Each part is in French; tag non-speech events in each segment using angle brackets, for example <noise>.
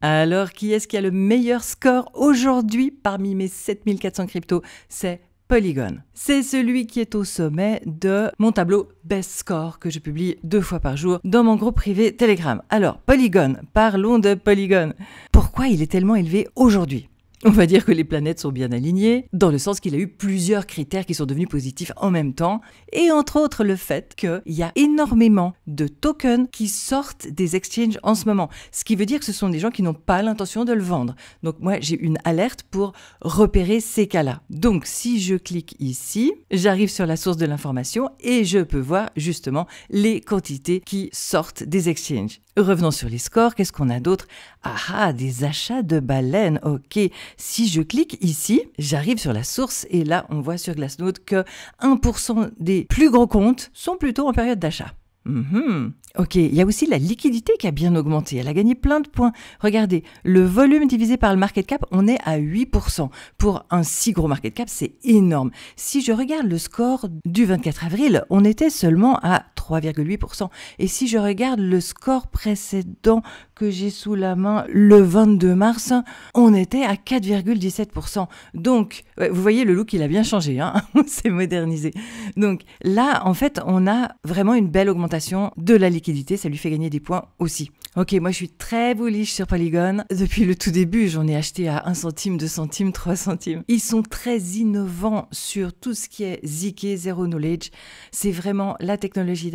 Alors, qui est-ce qui a le meilleur score aujourd'hui parmi mes 7400 cryptos C'est Polygon. C'est celui qui est au sommet de mon tableau Best Score que je publie deux fois par jour dans mon groupe privé Telegram. Alors, Polygon, parlons de Polygon. Pourquoi il est tellement élevé aujourd'hui on va dire que les planètes sont bien alignées, dans le sens qu'il a eu plusieurs critères qui sont devenus positifs en même temps, et entre autres le fait qu'il y a énormément de tokens qui sortent des exchanges en ce moment, ce qui veut dire que ce sont des gens qui n'ont pas l'intention de le vendre. Donc moi j'ai une alerte pour repérer ces cas-là. Donc si je clique ici, j'arrive sur la source de l'information et je peux voir justement les quantités qui sortent des exchanges. Revenons sur les scores, qu'est-ce qu'on a d'autre ah, ah des achats de baleines, ok. Si je clique ici, j'arrive sur la source et là on voit sur Glassnode que 1% des plus gros comptes sont plutôt en période d'achat. Mhm. Ok, il y a aussi la liquidité qui a bien augmenté. Elle a gagné plein de points. Regardez, le volume divisé par le market cap, on est à 8%. Pour un si gros market cap, c'est énorme. Si je regarde le score du 24 avril, on était seulement à 3,8%. Et si je regarde le score précédent que j'ai sous la main le 22 mars, on était à 4,17%. Donc, vous voyez, le look, il a bien changé, hein on <laughs> s'est modernisé. Donc là, en fait, on a vraiment une belle augmentation de la liquidité, ça lui fait gagner des points aussi. Ok, moi je suis très bullish sur Polygon. Depuis le tout début, j'en ai acheté à 1 centime, 2 centimes, 3 centimes. Ils sont très innovants sur tout ce qui est ZK, Zero Knowledge. C'est vraiment la technologie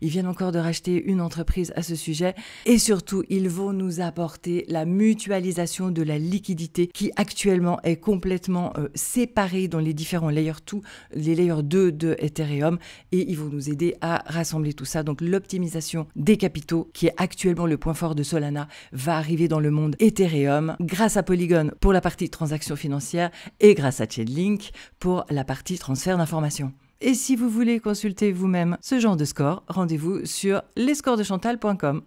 ils viennent encore de racheter une entreprise à ce sujet. Et surtout, ils vont nous apporter la mutualisation de la liquidité qui actuellement est complètement euh, séparée dans les différents layers 2, les layers 2 de Ethereum. Et ils vont nous aider à rassembler tout ça. Donc l'optimisation des capitaux, qui est actuellement le point fort de Solana, va arriver dans le monde Ethereum grâce à Polygon pour la partie transaction financière et grâce à Chainlink pour la partie transfert d'informations. Et si vous voulez consulter vous-même ce genre de score, rendez-vous sur lescoresdechantal.com.